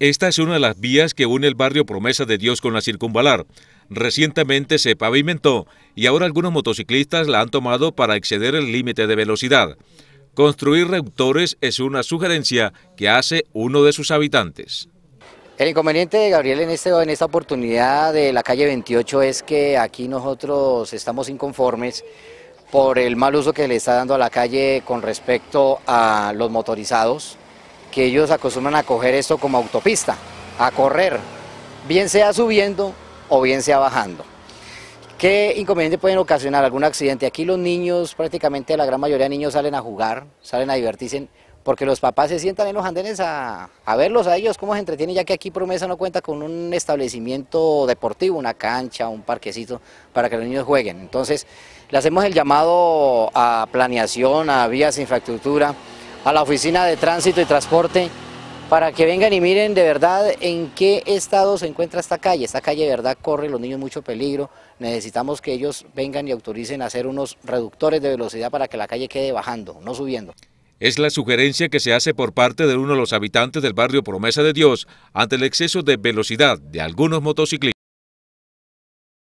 Esta es una de las vías que une el barrio Promesa de Dios con la circunvalar. Recientemente se pavimentó y ahora algunos motociclistas la han tomado para exceder el límite de velocidad. Construir reductores es una sugerencia que hace uno de sus habitantes. El inconveniente de Gabriel en, este, en esta oportunidad de la calle 28 es que aquí nosotros estamos inconformes por el mal uso que le está dando a la calle con respecto a los motorizados que ellos acostumbran a coger esto como autopista, a correr, bien sea subiendo o bien sea bajando. ¿Qué inconveniente pueden ocasionar algún accidente? Aquí los niños, prácticamente la gran mayoría de niños salen a jugar, salen a divertirse, porque los papás se sientan en los andenes a, verlos a ellos, cómo se entretienen, ya que aquí Promesa no cuenta con un establecimiento deportivo, una cancha, un parquecito, para que los niños jueguen. Entonces, le hacemos el llamado a planeación, a vías, infraestructura, a la Oficina de Tránsito y Transporte para que vengan y miren de verdad en qué estado se encuentra esta calle. Esta calle de verdad corre los niños mucho peligro. Necesitamos que ellos vengan y autoricen a hacer unos reductores de velocidad para que la calle quede bajando, no subiendo. Es la sugerencia que se hace por parte de uno de los habitantes del barrio Promesa de Dios ante el exceso de velocidad de algunos motociclistas.